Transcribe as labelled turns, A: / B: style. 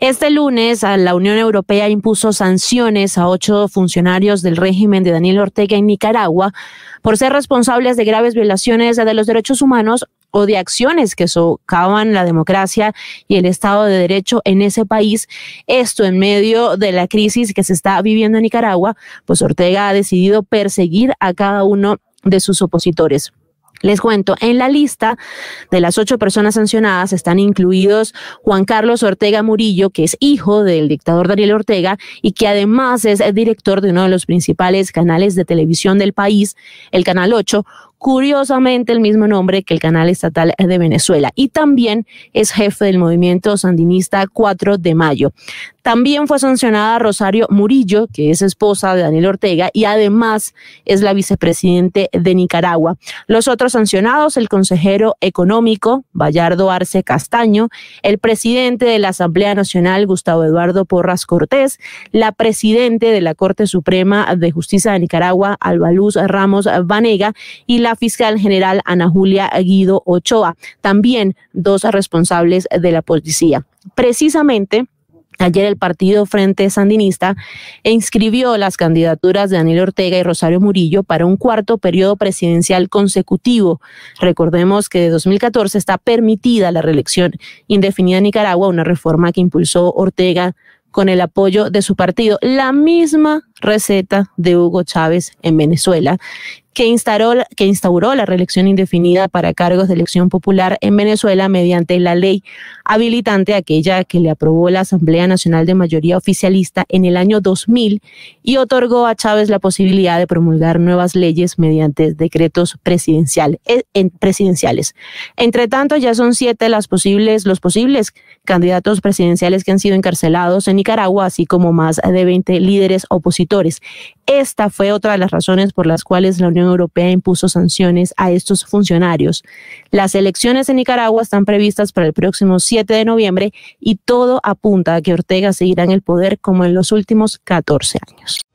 A: Este lunes, la Unión Europea impuso sanciones a ocho funcionarios del régimen de Daniel Ortega en Nicaragua por ser responsables de graves violaciones de los derechos humanos o de acciones que socavan la democracia y el Estado de Derecho en ese país. Esto en medio de la crisis que se está viviendo en Nicaragua, pues Ortega ha decidido perseguir a cada uno de sus opositores. Les cuento, en la lista de las ocho personas sancionadas están incluidos Juan Carlos Ortega Murillo, que es hijo del dictador Daniel Ortega y que además es el director de uno de los principales canales de televisión del país, el Canal 8, curiosamente el mismo nombre que el canal estatal de Venezuela, y también es jefe del movimiento sandinista 4 de mayo. También fue sancionada Rosario Murillo, que es esposa de Daniel Ortega y además es la vicepresidente de Nicaragua. Los otros sancionados, el consejero económico Bayardo Arce Castaño, el presidente de la Asamblea Nacional Gustavo Eduardo Porras Cortés, la presidente de la Corte Suprema de Justicia de Nicaragua Albaluz Ramos Vanega y la la fiscal general Ana Julia Guido Ochoa, también dos responsables de la policía. Precisamente, Ayer el partido Frente Sandinista inscribió las candidaturas de Daniel Ortega y Rosario Murillo para un cuarto periodo presidencial consecutivo. Recordemos que de 2014 está permitida la reelección indefinida en Nicaragua, una reforma que impulsó Ortega con el apoyo de su partido. La misma receta de Hugo Chávez en Venezuela, que instauró, que instauró la reelección indefinida para cargos de elección popular en Venezuela mediante la ley habilitante, aquella que le aprobó la Asamblea Nacional de Mayoría Oficialista en el año 2000 y otorgó a Chávez la posibilidad de promulgar nuevas leyes mediante decretos e, presidenciales. Entre tanto, ya son siete los posibles candidatos presidenciales que han sido encarcelados en Nicaragua, así como más de 20 líderes opositores esta fue otra de las razones por las cuales la Unión Europea impuso sanciones a estos funcionarios. Las elecciones en Nicaragua están previstas para el próximo 7 de noviembre y todo apunta a que Ortega seguirá en el poder como en los últimos 14 años.